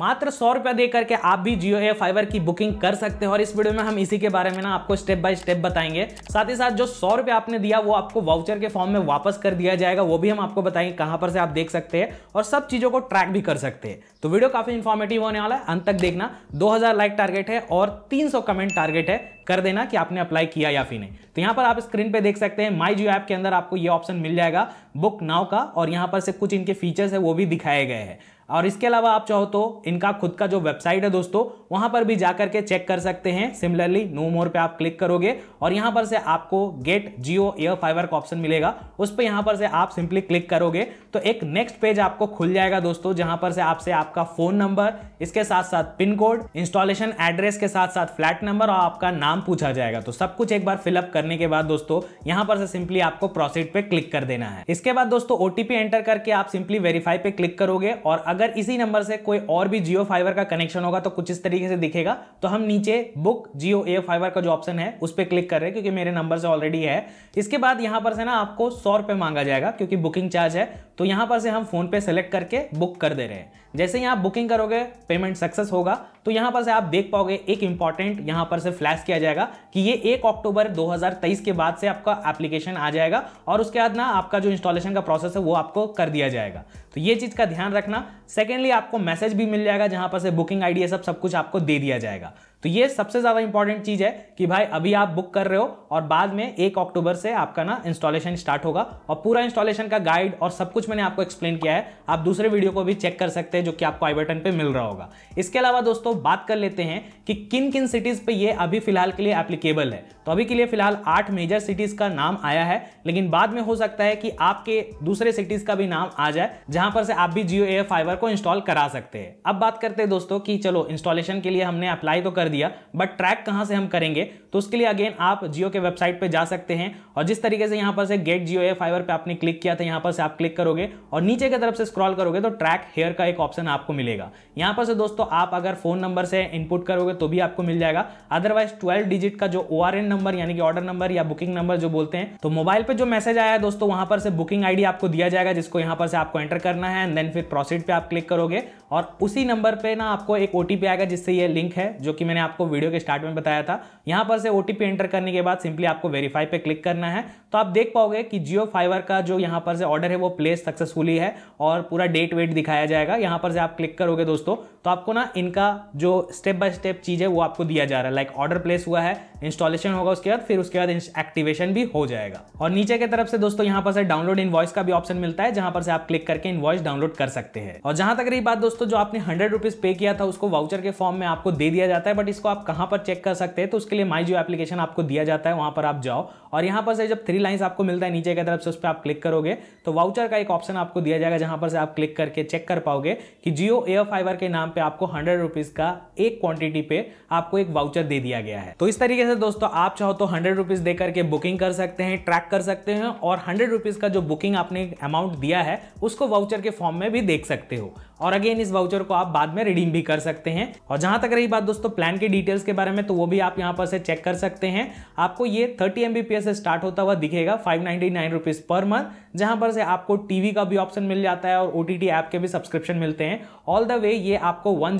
मात्र सौ रुपया दे करके आप भी जियो या फाइबर की बुकिंग कर सकते हो और इस वीडियो में हम इसी के बारे में ना आपको स्टेप बाय स्टेप बताएंगे साथ ही साथ जो सौ रुपया आपने दिया वो आपको वाउचर के फॉर्म में वापस कर दिया जाएगा वो भी हम आपको बताएंगे कहां पर से आप देख सकते हैं और सब चीज़ों को ट्रैक भी कर सकते हैं तो वीडियो काफ़ी इन्फॉर्मेटिव होने वाला है अंत तक देखना दो लाइक टारगेट है और तीन कमेंट टारगेट है कर देना कि आपने अप्लाई किया या फिर नहीं तो यहाँ पर आप स्क्रीन पे देख सकते हैं माई जियो ऐप के अंदर आपको ये ऑप्शन मिल जाएगा बुक नाव का और यहाँ पर से कुछ इनके फीचर्स है वो भी दिखाए गए हैं और इसके अलावा आप चाहो तो इनका खुद का जो वेबसाइट है दोस्तों वहां पर भी जाकर के चेक कर सकते हैं सिमिलरली नो मोर पे आप क्लिक करोगे और यहां पर से आपको गेट जियो एयर फाइबर का ऑप्शन मिलेगा उस पर यहां पर से आप सिंपली क्लिक करोगे तो एक नेक्स्ट पेज आपको खुल जाएगा दोस्तों जहां पर से आपसे आपका फोन नंबर इसके साथ साथ पिन कोड इंस्टॉलेशन एड्रेस के साथ साथ फ्लैट नंबर और आपका नाम पूछा जाएगा तो सब कुछ एक बार फिलअप करने के बाद दोस्तों यहाँ पर से सिंपली आपको प्रोसीड पे क्लिक कर देना है इसके बाद दोस्तों ओटीपी एंटर करके आप सिंपली वेरीफाई पे क्लिक करोगे और अगर इसी नंबर से कोई और भी जियो फाइबर का कनेक्शन होगा तो कुछ इस तरीके से दिखेगा तो हम नीचे बुक जियो ए फाइबर का जो ऑप्शन है उस पर क्लिक कर रहे हैं क्योंकि मेरे नंबर से ऑलरेडी है इसके बाद यहाँ पर से ना आपको सौ रुपये मांगा जाएगा क्योंकि बुकिंग चार्ज है तो यहाँ पर से हम फोन पे सेलेक्ट करके बुक कर दे रहे हैं जैसे यहां बुकिंग करोगे पेमेंट सक्सेस होगा तो यहां पर से आप देख पाओगे एक इंपॉर्टेंट यहां पर से फ्लैश किया जाएगा कि ये एक अक्टूबर 2023 के बाद से आपका एप्लीकेशन आ जाएगा और उसके बाद ना आपका जो इंस्टॉलेशन का प्रोसेस है वो आपको कर दिया जाएगा तो ये चीज़ का ध्यान रखना सेकेंडली आपको मैसेज भी मिल जाएगा जहां पर से बुकिंग आईडी सब सब कुछ आपको दे दिया जाएगा तो ये सबसे ज़्यादा इंपॉर्टेंट चीज़ है कि भाई अभी आप बुक कर रहे हो और बाद में एक अक्टूबर से आपका ना इंस्टॉलेशन स्टार्ट होगा और पूरा इंस्टॉलेशन का गाइड और सब कुछ मैंने आपको एक्सप्लेन किया है आप दूसरे वीडियो को भी चेक कर सकते हैं जो कि आपको आई बटन पर मिल रहा होगा इसके अलावा दोस्तों बात कर लेते हैं कि किन किन सिटीज़ पर यह अभी फिलहाल के लिए एप्लीकेबल है तो अभी के लिए फिलहाल आठ मेजर सिटीज़ का नाम आया है लेकिन बाद में हो सकता है कि आपके दूसरे सिटीज़ का भी नाम आ जाए जहां पर से आप भी जियो एयर फाइबर को इंस्टॉल करा सकते हैं अब बात करते हैं दोस्तों कि चलो इंस्टॉलेशन के लिए हमने अप्लाई तो कर दिया बट ट्रैक कहाँ से हम करेंगे तो उसके लिए अगेन आप जियो के वेबसाइट पर जा सकते हैं और जिस तरीके से यहाँ पर से गेट जियो ए फाइवर पर आपने क्लिक किया था यहाँ पर से आप क्लिक करोगे और नीचे की तरफ से स्क्रॉल करोगे तो ट्रैक हेयर का एक ऑप्शन आपको मिलेगा यहाँ पर से दोस्तों आप अगर फोन नंबर से इनपुट करोगे तो भी आपको मिल जाएगा अदरवाइज ट्वेल्व डिजिट का जो ओ नंबर यानी कि ऑर्डर नंबर या बुकिंग नंबर जो बोलते हैं तो मोबाइल पर जो मैसेज आया है दोस्तों वहाँ पर से बुकिंग आई आपको दिया जाएगा जिसको यहाँ पर से आपको एंटर करना है एंड देन फिर प्रोसीड पर आप क्लिक करोगे और उसी नंबर पर ना आपको एक ओ आएगा जिससे ये लिंक है जो कि मैंने आपको वीडियो के स्टार्ट में बताया था यहाँ पर से ओ एंटर करने के बाद सिंपली आपको वेरीफाई पे क्लिक करना है तो आप देख पाओगे कि जियो फाइबर का जो यहाँ पर से ऑर्डर है वो प्लेस सक्सेसफुली है और पूरा डेट वेट दिखाया जाएगा यहाँ पर से आप क्लिक करोगे दोस्तों तो आपको ना इनका जो स्टेप बाय स्टेप चीज़ है वो आपको दिया जा रहा है लाइक ऑर्डर प्लेस हुआ है इंस्टॉलेशन होगा उसके बाद फिर उसके बाद एक्टिवेशन भी हो जाएगा और नीचे की तरफ से दोस्तों यहाँ पर से डाउनलोड इन का भी ऑप्शन मिलता है जहाँ पर से आप क्लिक करके इन डाउनलोड कर सकते हैं और जहाँ तक रही बात दोस्तों जो आपने हंड्रेड रुपीज पे किया था उसको वाउचर के फॉर्म में आपको दे दिया जाता है बट इसको आप कहाँ पर चेक कर सकते हैं तो उसके लिए माई जो एप्लीकेशन आपको दिया जाता है वहाँ पर आप जाओ और यहाँ पर से जब थ्री थ्री लाइन्स आपको मिलता है नीचे की तरफ से उस पर आप क्लिक करोगे तो वाउचर का एक ऑप्शन आपको दिया जाएगा जहाँ पर से आप क्लिक करके चेक कर पाओगे कि जियो एयर फाइवर के नाम पर आपको हंड्रेड रुपीज़ का एक क्वांटिटी पे आपको एक वाउचर दे दिया गया है तो इस तरीके से दोस्तों आप चाहो तो हंड्रेड रुपीज़ दे करके बुकिंग कर सकते हैं ट्रैक कर सकते हैं और हंड्रेड रुपीज़ का जो बुकिंग आपने अमाउंट दिया है उसको वाउचर के फॉर्म में भी देख सकते हो और अगेन इस वाउचर को आप बाद में रिडीम भी कर सकते हैं और जहां तक रही बात दोस्तों प्लान के डिटेल्स के बारे में तो वो भी आप यहाँ पर से चेक कर सकते हैं आपको ये थर्टी एम से स्टार्ट होता हुआ दिखेगा फाइव नाइन्टी पर मंथ जहां पर से आपको टीवी का भी ऑप्शन मिल जाता है और ओ ऐप के भी सब्सक्रिप्शन मिलते हैं ऑल द वे ये आपको वन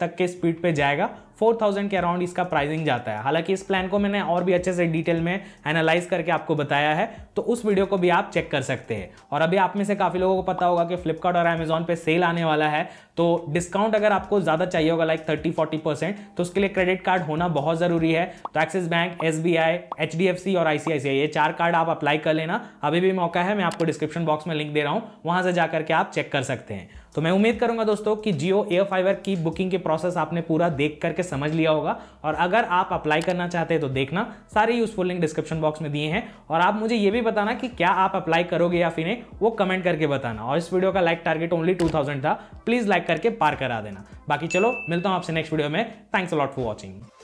तक के स्पीड पर जाएगा फोर थाउजेंड के अराउंड इसका प्राइसिंग जाता है हालांकि इस प्लान को मैंने और भी अच्छे से डिटेल में एनालाइज करके आपको बताया है तो उस वीडियो को भी आप चेक कर सकते हैं और अभी आप में से काफ़ी लोगों को पता होगा कि फ्लिपकार्ट और अमेजोन पे सेल आने वाला है तो डिस्काउंट अगर आपको ज़्यादा चाहिए होगा लाइक थर्टी फोर्टी परसेंट तो उसके लिए क्रेडिट कार्ड होना बहुत ज़रूरी है तो Axis bank S B I H D F C और आई सी आई सी आई ये चार कार्ड आप अप्लाई कर लेना अभी भी मौका है मैं आपको डिस्क्रिप्शन बॉक्स में लिंक दे रहा हूँ वहाँ से जाकर के आप चेक कर सकते हैं तो मैं उम्मीद करूंगा दोस्तों कि जियो एयर फाइबर की बुकिंग के प्रोसेस आपने पूरा देख करके समझ लिया होगा और अगर आप अप्लाई करना चाहते हैं तो देखना सारे यूजफुल लिंक डिस्क्रिप्शन बॉक्स में दिए हैं और आप मुझे ये भी बताना कि क्या आप अप्लाई करोगे या फिर नहीं वो कमेंट करके बताना और इस वीडियो का लाइक टारगेट ओनली टू था प्लीज़ लाइक करके पार करा देना बाकी चलो मिलता हूँ आपसे नेक्स्ट वीडियो में थैंक्स अलॉट फॉर वॉचिंग